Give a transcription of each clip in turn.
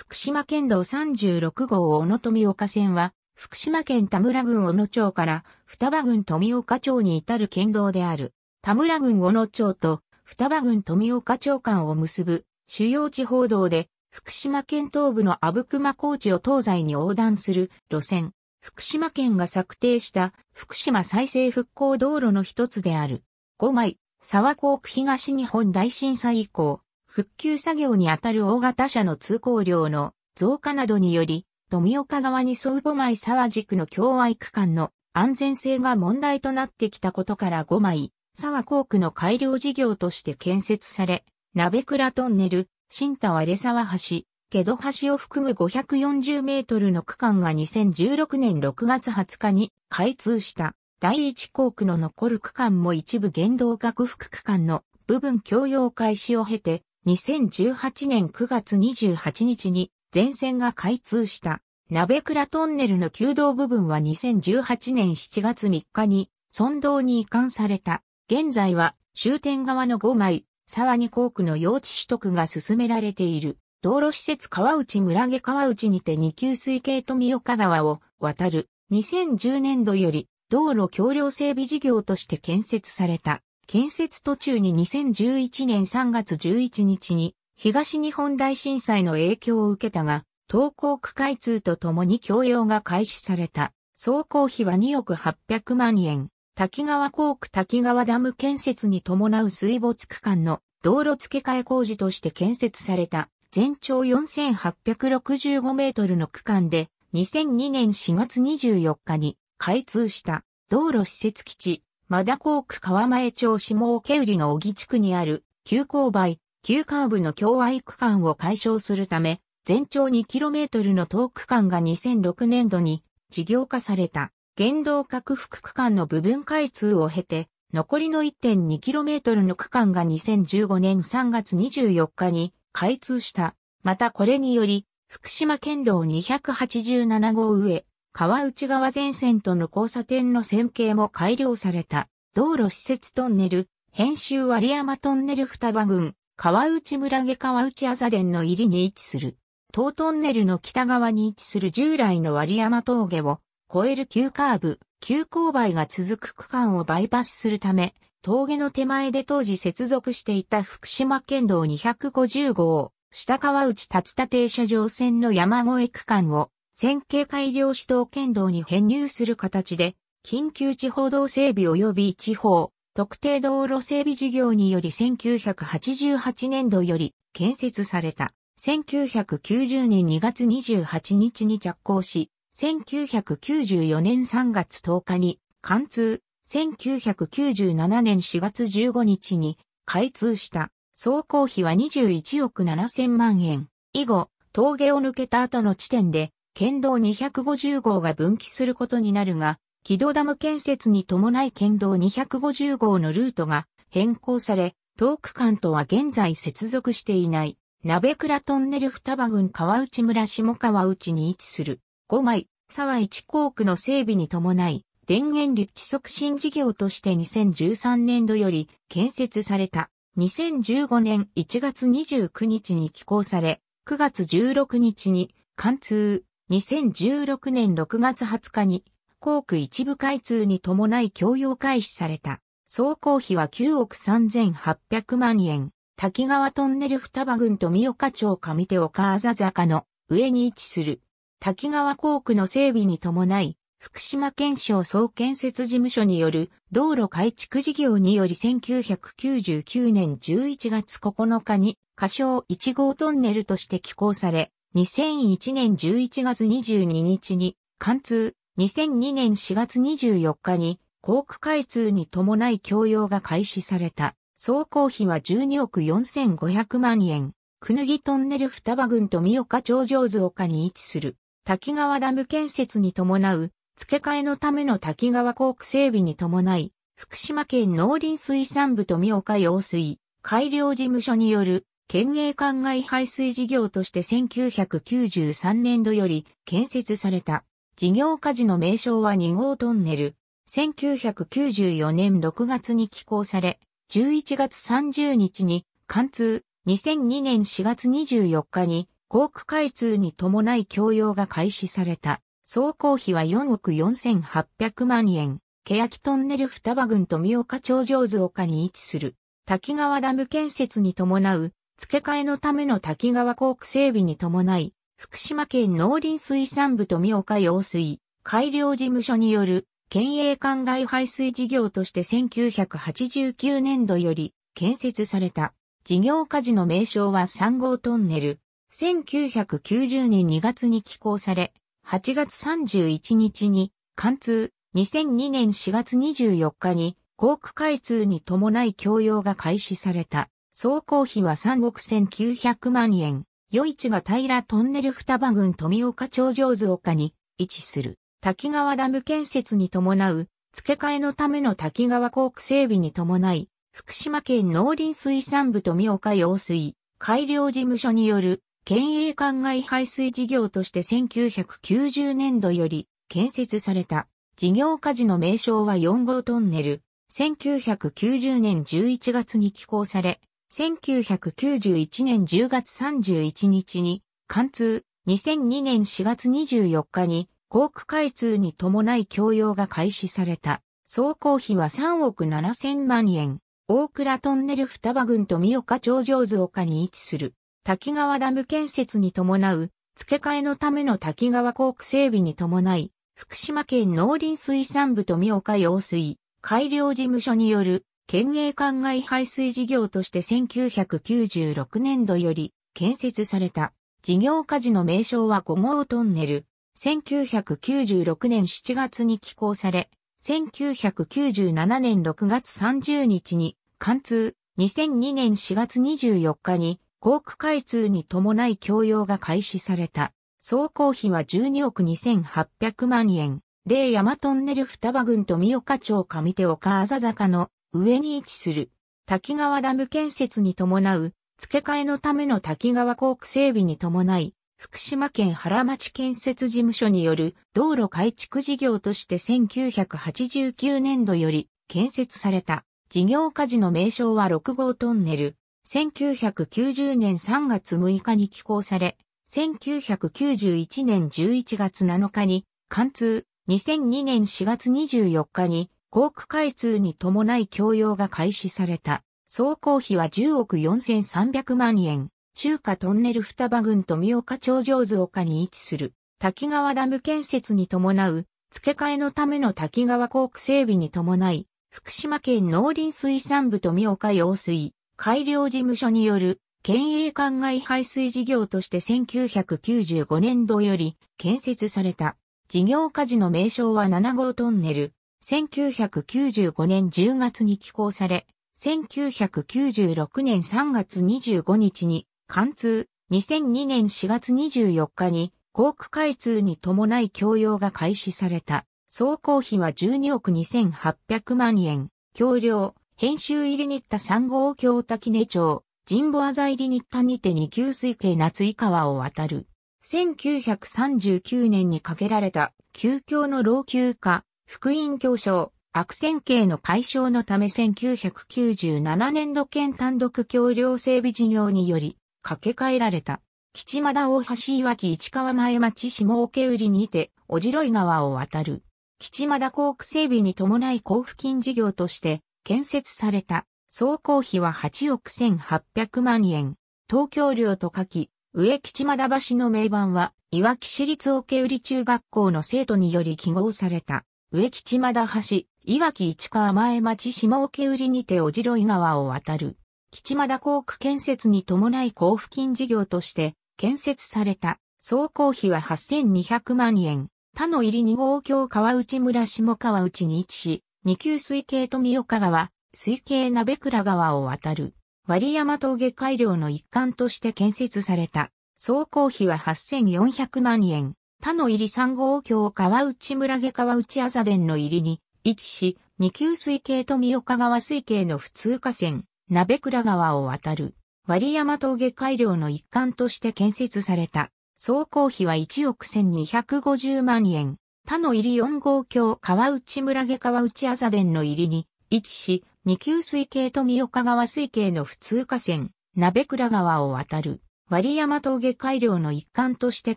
福島県道36号小野富岡線は、福島県田村郡小野町から双葉郡富岡町に至る県道である。田村郡小野町と双葉郡富岡町間を結ぶ主要地方道で、福島県東部の阿武隈高地を東西に横断する路線。福島県が策定した福島再生復興道路の一つである。5枚、沢港区東日本大震災以降、復旧作業にあたる大型車の通行量の増加などにより、富岡側に総5枚沢軸の境愛区間の安全性が問題となってきたことから5枚、沢工区の改良事業として建設され、鍋倉トンネル、新田割沢橋、ゲド橋を含む540メートルの区間が2016年6月20日に開通した。第一工区の残る区間も一部原動学幅区間の部分共用開始を経て、2018年9月28日に全線が開通した。鍋倉トンネルの旧道部分は2018年7月3日に村道に移管された。現在は終点側の5枚、沢に工区の用地取得が進められている。道路施設川内村毛川内にて2級水系富岡川を渡る。2010年度より道路橋梁整備事業として建設された。建設途中に2011年3月11日に東日本大震災の影響を受けたが、東港区開通とともに供用が開始された。総工費は2億800万円。滝川工区滝川ダム建設に伴う水没区間の道路付け替え工事として建設された全長4865メートルの区間で2002年4月24日に開通した道路施設基地マダコーク川前町下桶売の小木地区にある、急勾配、急カーブの境愛区間を解消するため、全長 2km の等区間が2006年度に事業化された、原動拡幅区間の部分開通を経て、残りの 1.2km の区間が2015年3月24日に開通した。またこれにより、福島県道287号上、川内川前線との交差点の線形も改良された。道路施設トンネル、編集有山トンネル双葉郡、川内村下川内麻田の入りに位置する。東トンネルの北側に位置する従来の有山峠を越える急カーブ、急勾配が続く区間をバイパスするため、峠の手前で当時接続していた福島県道250号、下川内立田停車場線の山越え区間を線形改良指導剣道に編入する形で、緊急地方道整備及び地方、特定道路整備事業により1988年度より建設された。1990年2月28日に着工し、1994年3月10日に貫通、1997年4月15日に開通した。総工費は21億7000万円。以後、峠を抜けた後の地点で県道250号が分岐することになるが、木戸ダム建設に伴い県道250号のルートが変更され、東区間とは現在接続していない、鍋倉トンネル双葉郡川内村下川内に位置する、5枚、沢一港区の整備に伴い、電源立地促進事業として2013年度より建設された。2015年1月29日に起工され、9月16日に貫通、2016年6月20日に、航空一部開通に伴い供用開始された。総工費は9億3800万円。滝川トンネル双葉郡富岡町上手岡あざ坂の上に位置する。滝川航空の整備に伴い、福島県省総建設事務所による道路改築事業により1999年11月9日に仮称1号トンネルとして起工され、2001年11月22日に貫通、2002年4月24日に航空開通に伴い供用が開始された。総工費は12億4500万円。くぬぎトンネル双葉郡と三岡頂上図岡に位置する。滝川ダム建設に伴う、付け替えのための滝川航空整備に伴い、福島県農林水産部と三岡用水、改良事務所による県営灌外排水事業として1993年度より建設された。事業家事の名称は2号トンネル。1994年6月に起工され、11月30日に貫通、2002年4月24日に航空開通に伴い供用が開始された。総工費は4億4800万円。欅トンネル双葉郡富岡町上津岡に位置する。滝川ダム建設に伴う付け替えのための滝川航区整備に伴い、福島県農林水産部富岡用水改良事務所による県営灌外排水事業として1989年度より建設された事業家事の名称は3号トンネル。1990年2月に起工され、8月31日に貫通、2002年4月24日に航空開通に伴い供用が開始された。総工費は3億1900万円。余市が平トンネル双葉郡富岡町上津岡に位置する滝川ダム建設に伴う付け替えのための滝川港区整備に伴い、福島県農林水産部富岡用水改良事務所による県営灌外排水事業として1990年度より建設された事業家事の名称は4号トンネル。1990年11月に起工され、1991年10月31日に貫通、2002年4月24日に航空開通に伴い供用が開始された。総工費は3億7千万円。大倉トンネル双葉郡と三岡頂上図岡に位置する。滝川ダム建設に伴う、付け替えのための滝川航空整備に伴い、福島県農林水産部と三岡用水、改良事務所による県営灌外排水事業として1996年度より建設された事業火事の名称は5号トンネル。1996年7月に起工され、1997年6月30日に貫通、2002年4月24日に航空開通に伴い供用が開始された。総工費は12億2800万円。霊山トンネル双葉郡富岡町上手岡あざ坂の上に位置する。滝川ダム建設に伴う、付け替えのための滝川工区整備に伴い、福島県原町建設事務所による道路改築事業として1989年度より建設された事業家事の名称は6号トンネル。1990年3月6日に起工され、1991年11月7日に貫通、2002年4月24日に航空開通に伴い供用が開始された。総工費は10億4300万円。中華トンネル双葉郡富岡町上図岡に位置する滝川ダム建設に伴う付け替えのための滝川航空整備に伴い福島県農林水産部富岡用水改良事務所による県営管外排水事業として1995年度より建設された事業家事の名称は7号トンネル1995年10月に寄港され、1996年3月25日に貫通、2002年4月24日に航空開通に伴い供用が開始された。総工費は12億2800万円。橋梁、編集入り行った3号橋滝根町、神保浅入り行ったにて二級水系夏井川を渡る。1939年に架けられた、旧橋の老朽化、福音教書悪戦刑の解消のため1997年度県単独橋梁整備事業により、掛け替えられた。吉間田大橋岩木市川前町下桶売にて、おじろい川を渡る。吉間田港区整備に伴い交付金事業として、建設された。総工費は8億1800万円。東京領と書き、上吉間田橋の名板は、岩木市立桶売中学校の生徒により記号された。植木島田橋、岩木市川前町下請売にておじろい川を渡る。吉間田港区建設に伴い交付金事業として建設された総工費は8200万円。他の入り2号橋川内村下川内に位置し、二級水系富岡川、水系鍋倉川を渡る。割山峠改良の一環として建設された。総工費は8400万円。他の入り3号橋川内村下川内麻田の入りに位置し、二級水系富岡川水系の普通河川、鍋倉川を渡る、割山峠改良の一環として建設された。総工費は1億1250万円。他の入り4号橋川内村下川内麻田の入りに位置し、二級水系富岡川水系の普通河川、鍋倉川を渡る、割山峠改良の一環として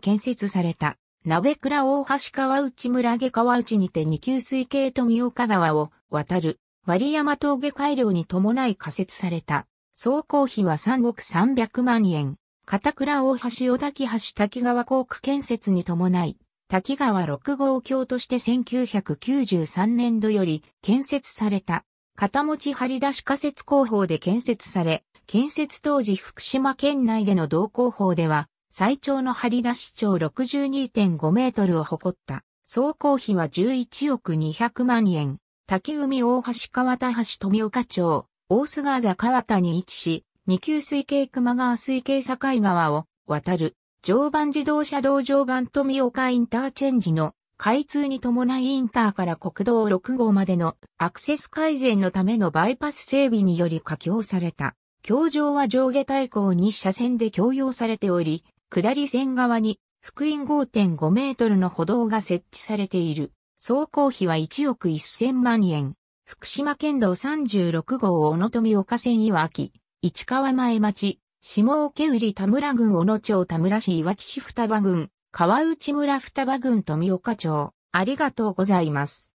建設された。鍋倉大橋川内村下川内にて二級水系富岡川を渡る割山峠改良に伴い仮設された。総工費は3億300万円。片倉大橋小滝橋滝川工区建設に伴い、滝川6号橋として1993年度より建設された。片持ち張り出し仮設工法で建設され、建設当時福島県内での同工法では、最長の張り出し長62.5メートルを誇った。走行費は11億200万円。滝海大橋川田橋富岡町、大須川座川田に位置し、二級水系熊川水系境川を渡る。常磐自動車道常磐富岡インターチェンジの開通に伴いインターから国道6号までのアクセス改善のためのバイパス整備により架橋された。橋上は上下対向2車線で共用されており、下り線側に、福音5.5メートルの歩道が設置されている。総工費は1億1000万円。福島県道36号小野富岡線岩木、市川前町、下桶売田村郡小野町田村市岩木市双葉郡、川内村双葉郡富岡町。ありがとうございます。